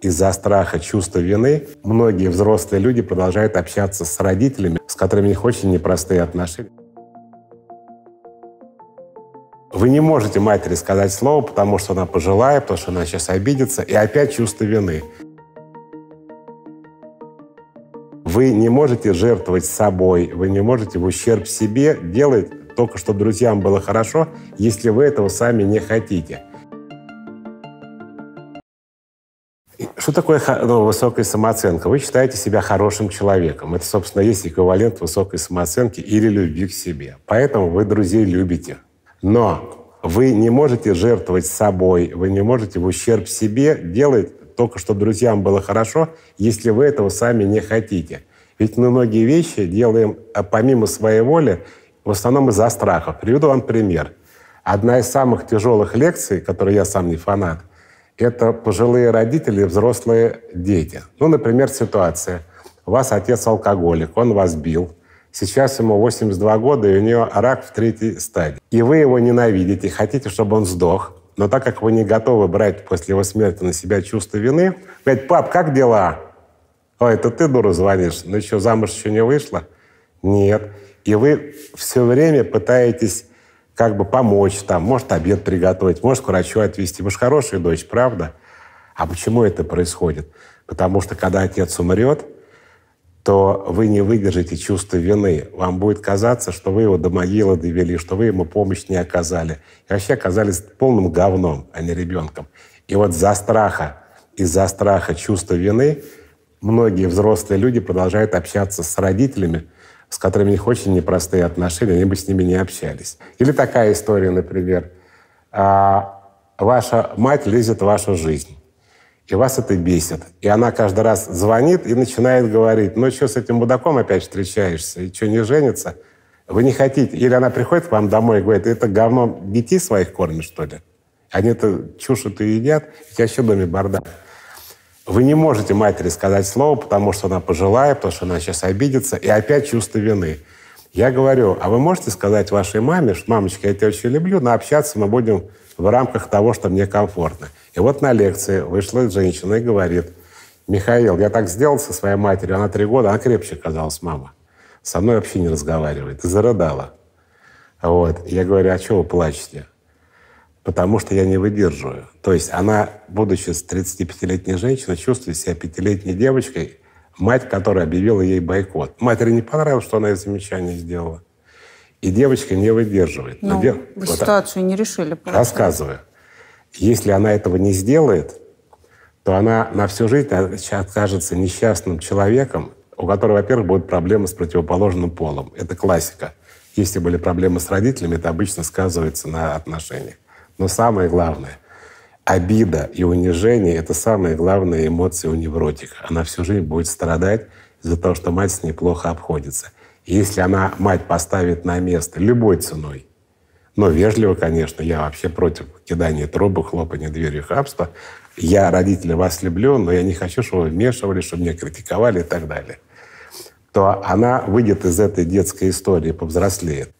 из-за страха, чувства вины многие взрослые люди продолжают общаться с родителями, с которыми у них очень непростые отношения. Вы не можете матери сказать слово, потому что она пожелает, потому что она сейчас обидится, и опять чувство вины. Вы не можете жертвовать собой, вы не можете в ущерб себе делать только, чтобы друзьям было хорошо, если вы этого сами не хотите – Что такое ну, высокая самооценка? Вы считаете себя хорошим человеком. Это, собственно, есть эквивалент высокой самооценки или любви к себе. Поэтому вы друзей любите. Но вы не можете жертвовать собой, вы не можете в ущерб себе делать только, чтобы друзьям было хорошо, если вы этого сами не хотите. Ведь мы многие вещи делаем э, помимо своей воли, в основном из-за страха. Приведу вам пример. Одна из самых тяжелых лекций, которой я сам не фанат – это пожилые родители и взрослые дети. Ну, например, ситуация. У вас отец алкоголик, он вас бил. Сейчас ему 82 года, и у него рак в третьей стадии. И вы его ненавидите, хотите, чтобы он сдох. Но так как вы не готовы брать после его смерти на себя чувство вины, говорит, пап, как дела? Ой, это ты, дура, звонишь. Ну еще замуж еще не вышла? Нет. И вы все время пытаетесь как бы помочь, там, может, обед приготовить, может, к врачу отвезти. Мы же хорошая дочь, правда? А почему это происходит? Потому что, когда отец умрет, то вы не выдержите чувство вины. Вам будет казаться, что вы его до могилы довели, что вы ему помощь не оказали. И вообще оказались полным говном, а не ребенком. И вот за страха, из-за страха чувства вины многие взрослые люди продолжают общаться с родителями, с которыми у них очень непростые отношения, они бы с ними не общались. Или такая история, например. А, Ваша мать лезет в вашу жизнь. И вас это бесит. И она каждый раз звонит и начинает говорить, ну что с этим мудаком опять встречаешься? И что, не женится? Вы не хотите. Или она приходит к вам домой и говорит, это говно детей своих кормишь, что ли? Они это чушь и едят, и тебя еще в доме бардак. Вы не можете матери сказать слово, потому что она пожилая, потому что она сейчас обидится, и опять чувство вины. Я говорю, а вы можете сказать вашей маме, что, мамочка, я тебя очень люблю, но общаться мы будем в рамках того, что мне комфортно. И вот на лекции вышла женщина и говорит, Михаил, я так сделал со своей матерью, она три года, она крепче казалась, мама. Со мной вообще не разговаривает. И зарыдала. Вот. Я говорю, а чего вы плачете? потому что я не выдерживаю. То есть она, будучи 35-летней женщиной, чувствует себя пятилетней девочкой, мать которой объявила ей бойкот. Матери не понравилось, что она ей замечание сделала. И девочка не выдерживает. Ну, дев... вы вот ситуацию так. не решили. Получается. Рассказываю. Если она этого не сделает, то она на всю жизнь окажется несчастным человеком, у которого, во-первых, будут проблемы с противоположным полом. Это классика. Если были проблемы с родителями, это обычно сказывается на отношениях. Но самое главное, обида и унижение – это самая главная эмоция у невротика. Она всю жизнь будет страдать из-за того, что мать с ней плохо обходится. И если она мать поставит на место любой ценой, но вежливо, конечно, я вообще против кидания трубы, хлопания дверью хабства. Я, родители, вас люблю, но я не хочу, чтобы вы вмешивались, чтобы меня критиковали и так далее. То она выйдет из этой детской истории, повзрослеет.